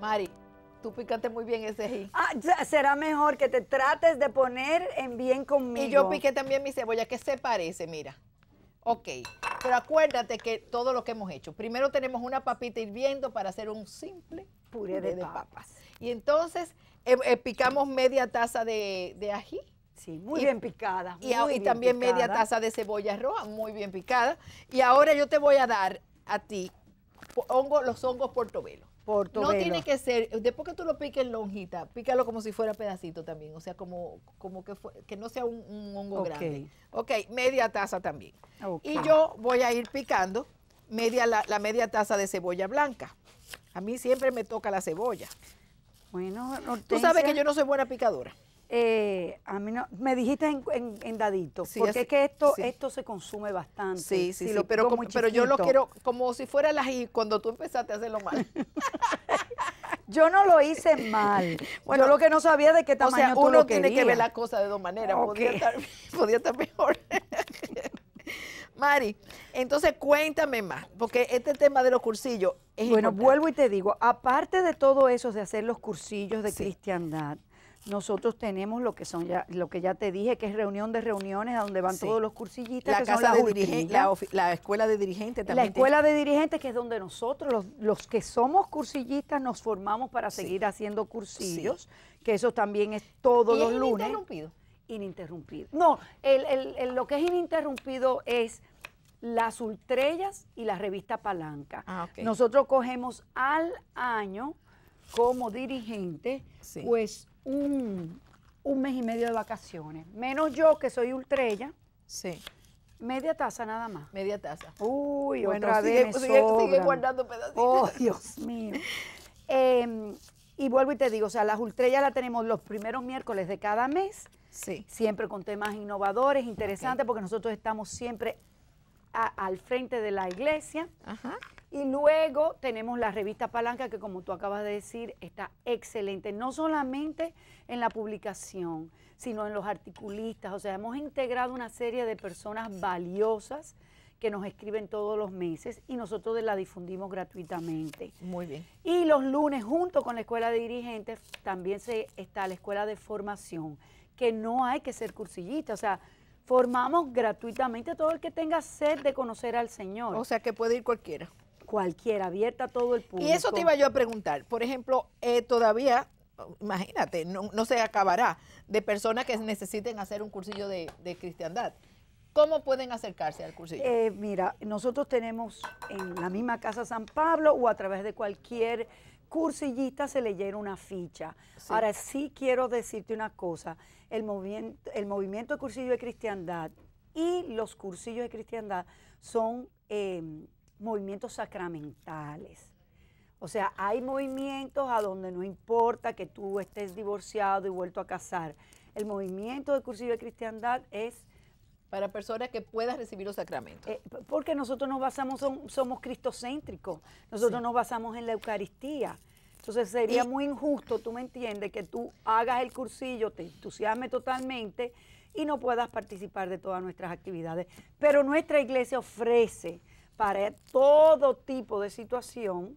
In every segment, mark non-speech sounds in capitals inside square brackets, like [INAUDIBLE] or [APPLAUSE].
Mari, tú picaste muy bien ese ají. Ah, será mejor que te trates de poner en bien conmigo. Y yo piqué también mi cebolla, que se parece, mira. Ok, pero acuérdate que todo lo que hemos hecho. Primero tenemos una papita hirviendo para hacer un simple puré, de, papas. Y entonces eh, eh, picamos media taza de, ají. Sí, muy bien picada. y, también media taza de cebolla roja, muy bien picada. Y ahora yo te voy a dar a ti hongo, los hongos portobelo. No tiene que ser, después que tú lo piques lonjita, pícalo como si fuera pedacito también, o sea, como, como que, no sea un, hongo grande. Ok, media taza también. Y yo voy a ir picando media, la, media taza de cebolla blanca. A mí siempre me toca la cebolla. Bueno, Tú sabes que yo no soy buena picadora. Eh, a mí me dijiste en, dadito, porque es, que esto, esto se consume bastante. Sí, sí, pero, pero yo lo quiero como si fuera la y cuando tú empezaste a hacerlo mal. [LAUGHS] yo no lo hice mal. [LAUGHS] Bueno, yo lo que no sabía de qué tamaño o sea, uno tiene que ver la cosa de dos maneras. Podía, [LAUGHS] estar, mejor. Mari, entonces cuéntame más, porque este tema de los cursillos es Bueno, vuelvo y te digo, aparte de todo eso de hacer los cursillos de cristiandad, nosotros tenemos lo que son ya, lo que ya te dije, que es reunión de reuniones a donde van todos los cursillistas. La casa de dirigentes, la, escuela de dirigentes también. La escuela de dirigentes, que es donde nosotros, los, los que somos cursillistas, nos formamos para seguir haciendo cursillos, que eso también es todos los lunes. Ininterrumpido. Ininterrumpido. No, el, el, lo que es ininterrumpido es las ultrellas y la revista Palanca. Ah, nosotros cogemos al año como dirigente, pues un, mes y medio de vacaciones. Menos yo, que soy ultrella. Sí. Media taza nada más. Media taza. Uy, otra vez. guardando pedacitos. Oh, Dios mío. [LAUGHS] Em, y vuelvo y te digo, o sea, las ultrellas las tenemos los primeros miércoles de cada mes. Sí. Siempre con temas innovadores, interesantes, porque nosotros estamos siempre al frente de la iglesia. Ajá. Y luego tenemos la revista Palanca, que como tú acabas de decir, está excelente, no solamente en la publicación, sino en los articulistas. O sea, hemos integrado una serie de personas valiosas que nos escriben todos los meses y nosotros la difundimos gratuitamente. Muy bien. Y los lunes, junto con la Escuela de Dirigentes, también se, está la Escuela de Formación, que no hay que ser cursillista, o sea, formamos gratuitamente todo el que tenga sed de conocer al Señor. O sea, que puede ir cualquiera. Cualquiera, abierta a todo el público. Y eso te iba yo a preguntar. Por ejemplo, eh, todavía, imagínate, no, se acabará de personas que necesiten hacer un cursillo de, cristiandad. ¿Cómo pueden acercarse al cursillo? Eh, mira, nosotros tenemos en la misma Casa San Pablo o a través de cualquier cursillista se le una ficha. Ahora sí quiero decirte una cosa, el, movimiento, el movimiento de cursillo de cristiandad y los cursillos de cristiandad son em, movimientos sacramentales. O sea, hay movimientos a donde no importa que tú estés divorciado y vuelto a casar. El movimiento de Cursillo de Cristiandad es... Para personas que puedan recibir los sacramentos. Eh, porque nosotros nos basamos, son, somos cristocéntricos, nosotros nos basamos en la Eucaristía. Entonces sería muy injusto, tú me entiendes, que tú hagas el cursillo, te entusiasme totalmente y no puedas participar de todas nuestras actividades. Pero nuestra iglesia ofrece para todo tipo de situación,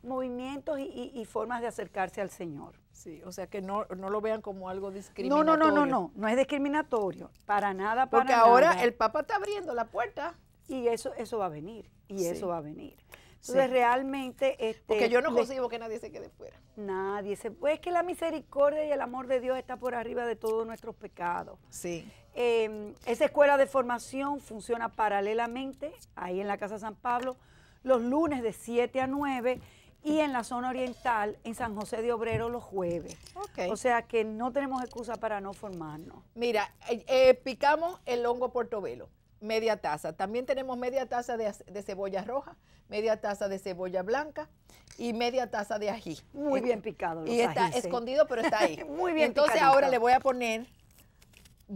movimientos y, formas de acercarse al Señor. Sí, o sea que no, lo vean como algo discriminatorio. No, no, no, no, no, no es discriminatorio, para nada, para Porque ahora el Papa está abriendo la puerta. Y eso, eso va a venir, y eso va a venir. Entonces realmente... Este, Porque yo no consigo que nadie se quede fuera. Nadie se... Pues es que la misericordia y el amor de Dios está por arriba de todos nuestros pecados. Sí. Em, esa escuela de formación funciona paralelamente ahí en la Casa San Pablo los lunes de 7 a 9 y en la zona oriental, en San José de Obrero, los jueves. O sea que no tenemos excusa para no formarnos. Mira, eh, eh, picamos el hongo portobelo, media taza. También tenemos media taza de, cebolla roja, media taza de cebolla blanca y media taza de ají. Muy bien picado. y está escondido, pero está ahí. [LAUGHS] Muy bien. Entonces ahora le voy a poner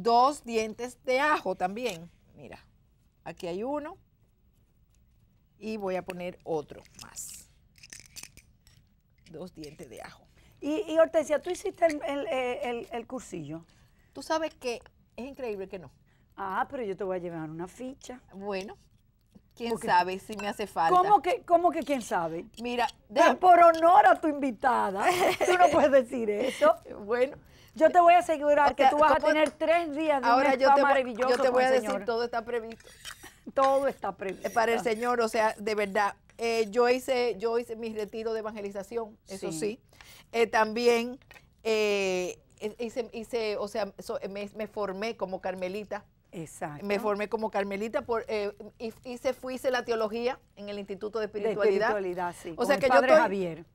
dos dientes de ajo también. Mira, aquí hay uno y voy a poner otro más. Dos dientes de ajo. Y, y Hortensia, ¿tú hiciste el, el, cursillo? Tú sabes que es increíble que no. Ah, pero yo te voy a llevar una ficha. Bueno, quién sabe si me hace falta. ¿Cómo que, cómo que quién sabe? Mira, por honor a tu invitada, tú no puedes decir eso. [LAUGHS] bueno, yo te voy a asegurar que tú vas a tener tres días de ahora yo te, Yo voy a decir, todo está previsto. [LAUGHS] Todo está previsto. Para el Señor, o sea, de verdad. Eh, yo hice, yo hice mi retiro de evangelización, eso sí. Eh, también eh, hice, hice, o sea, me, formé como carmelita. Exacto. Me formé como carmelita, por, eh, hice, fui, hice la teología en el Instituto de Espiritualidad. espiritualidad sí, o sea que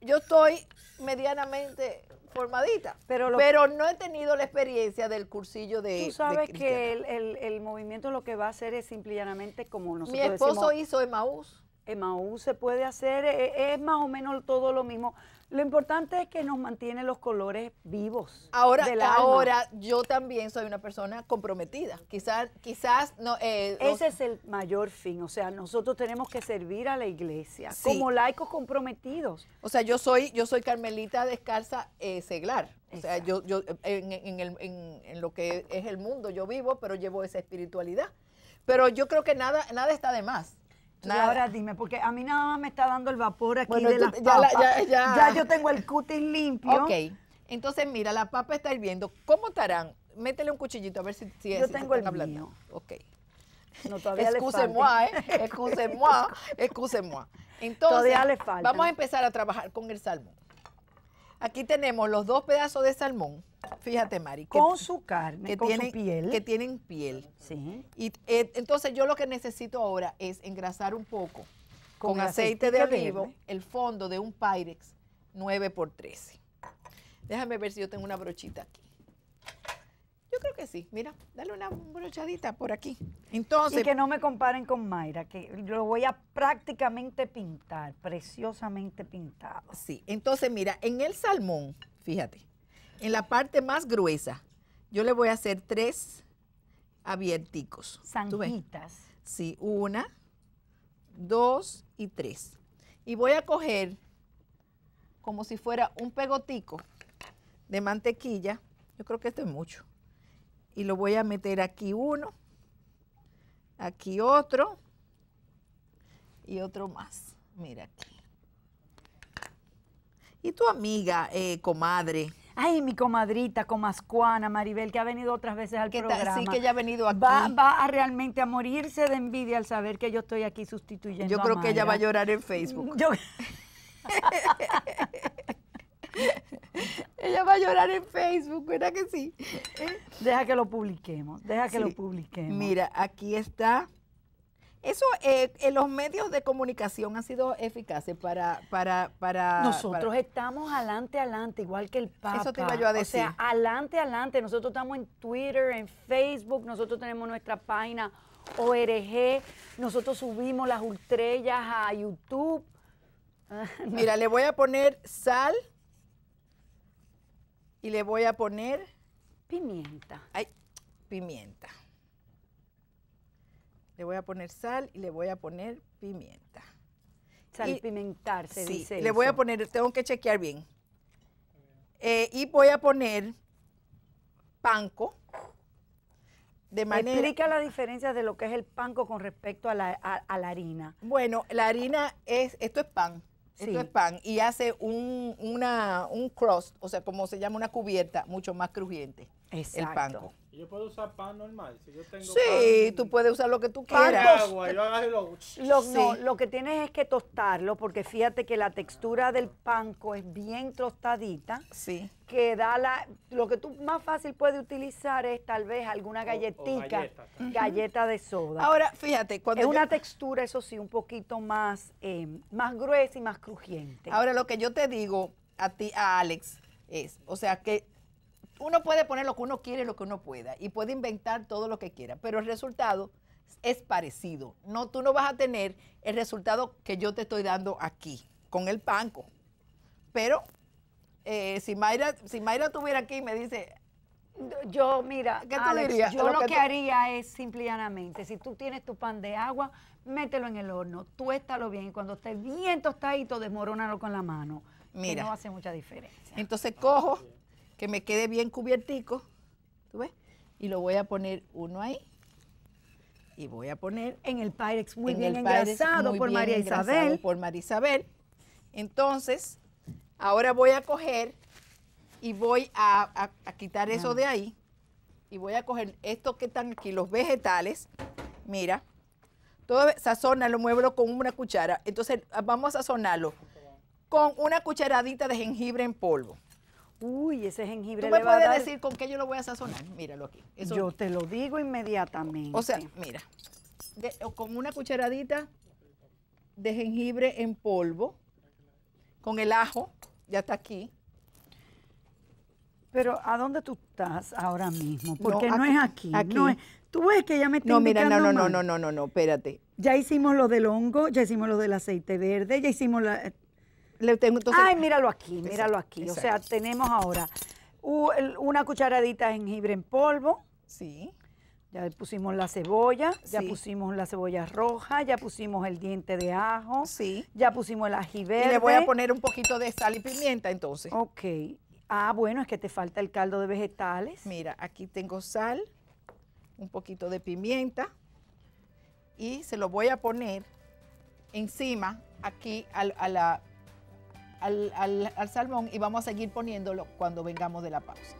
yo estoy medianamente formadita. Pero, no he tenido la experiencia del cursillo de. Tú sabes que el, el, el, movimiento lo que va a hacer es simplemente como nosotros. Mi esposo hizo Emaús. Emaús se puede hacer, e, e, es, más o menos todo lo mismo. Lo importante es que nos mantiene los colores vivos. Ahora, ahora yo también soy una persona comprometida. Quizás, quizás eh, no. Ese es el mayor fin. O sea, nosotros tenemos que servir a la iglesia como laicos comprometidos. O sea, yo soy, yo soy Carmelita Descalza eh, Seglar. O sea, yo, yo en, lo que es el mundo yo vivo, pero llevo esa espiritualidad. Pero yo creo que nada, nada está de más ahora dime, porque a mí nada más me está dando el vapor aquí de las ya, ya, ya. ya, yo tengo el cutis limpio. Ok, entonces mira, la papa está hirviendo. ¿Cómo estarán? Métele un cuchillito a ver si, si es. Yo tengo el Mío. Ok. No, todavía Excuse moi eh [LAUGHS] Excuse moi excuse excusez-moi. Entonces, todavía le falta. vamos a empezar a trabajar con el salmón. Aquí tenemos los dos pedazos de salmón. Fíjate, Mari. con su carne, que con tienen, su piel. Que tienen piel. Sí. Y eh, entonces yo lo que necesito ahora es engrasar un poco con, aceite, de olivo el fondo de un Pyrex 9x13. Déjame ver si yo tengo una brochita aquí creo que sí. Mira, dale una brochadita por aquí. Entonces. Y que no me comparen con Mayra, que lo voy a prácticamente pintar, preciosamente pintado. Sí, entonces mira, en el salmón, fíjate, en la parte más gruesa, yo le voy a hacer tres abierticos. Sanguitas. Sí, una, dos y tres. Y voy a coger como si fuera un pegotico de mantequilla. Yo creo que esto es mucho y lo voy a meter aquí uno, aquí otro y otro más. Mira aquí. ¿Y tu amiga, eh, comadre? Ay, mi comadrita, comascuana, Maribel, que ha venido otras veces al programa. Sí, que ya ha venido aquí. Va, a realmente a morirse de envidia al saber que yo estoy aquí sustituyendo Yo creo que ella va a llorar en Facebook. [LAUGHS] [LAUGHS] Ella va a llorar en Facebook, ¿verdad que sí? Eh, deja que lo publiquemos, deja que lo publiquemos. Mira, aquí está. Eso, eh, en los medios de comunicación han sido eficaces eh, para... para, para nosotros estamos adelante, adelante, igual que el Papa. Eso te iba yo a decir. O sea, adelante, adelante. Nosotros estamos en Twitter, en Facebook, nosotros tenemos nuestra página ORG, nosotros subimos las ultrellas a YouTube. [LAUGHS] Mira, le voy a poner sal y le voy a poner... Pimienta. Ay, pimienta. Le voy a poner sal y le voy a poner pimienta. Salpimentar, se sí, dice. Le voy a poner, tengo que chequear bien. Eh, y voy a poner panco. De manera, Explica la diferencia de lo que es el panco con respecto a la, a la harina. Bueno, la harina es, esto es pan. Esto es pan y hace un, una, un crust, o sea, como se llama una cubierta, mucho más crujiente. El panco. Yo puedo usar pan normal. Si yo tengo sí, tú puedes usar lo que tú quieras. lo, no, lo que tienes es que tostarlo, porque fíjate que la textura del panco es bien tostadita. Sí. Que da la. Lo que tú más fácil puedes utilizar es tal vez alguna galletita, galleta, de soda. Ahora, fíjate, cuando. Es una textura, eso sí, un poquito más, eh, más gruesa y más crujiente. Ahora, lo que yo te digo a ti, a Alex, es, o sea, que uno puede poner lo que uno quiere, lo que uno pueda, y puede inventar todo lo que quiera, pero el resultado es parecido. No, tú no vas a tener el resultado que yo te estoy dando aquí, con el panco. Pero eh, si, Mayra, si estuviera aquí y me dice, yo, mira, ¿Qué Alex, Yo lo, que, haría es simplemente, si tú tienes tu pan de agua, mételo en el horno, tuéstalo bien y cuando esté bien tostadito, desmorónalo con la mano. Mira. no hace mucha diferencia. Entonces cojo que me quede bien cubiertico, ¿tú ves? Y lo voy a poner uno ahí. Y voy a poner... En el Pyrex, muy bien engrasado por María Isabel. Por María Isabel. Entonces, ahora voy a coger y voy a, quitar eso de ahí. Y voy a coger esto que están aquí, los vegetales. Mira, todo lo muevo con una cuchara. Entonces, vamos a sazonarlo con una cucharadita de jengibre en polvo. Uy, ese jengibre ¿Tú me le a decir con qué yo lo voy a sazonar? Míralo aquí. Yo te lo digo inmediatamente. O sea, mira, con una cucharadita de jengibre en polvo, con el ajo, ya está aquí. Pero ¿a dónde tú estás ahora mismo? Porque no, es aquí. aquí. No es, tú ves que ya me está No, mira, no, no, no, no, no, no, no, espérate. Ya hicimos lo del hongo, ya hicimos lo del aceite verde, ya hicimos la tengo, Ay, míralo aquí, míralo aquí. O sea, tenemos ahora una cucharadita de jengibre en polvo. Sí. Ya pusimos la cebolla, ya pusimos la cebolla roja, ya pusimos el diente de ajo. Sí. Ya pusimos el ají Y le voy a poner un poquito de sal y pimienta entonces. Ok. Ah, bueno, es que te falta el caldo de vegetales. Mira, aquí tengo sal, un poquito de pimienta y se lo voy a poner encima aquí a la al, salmón y vamos a seguir poniéndolo cuando vengamos de la pausa.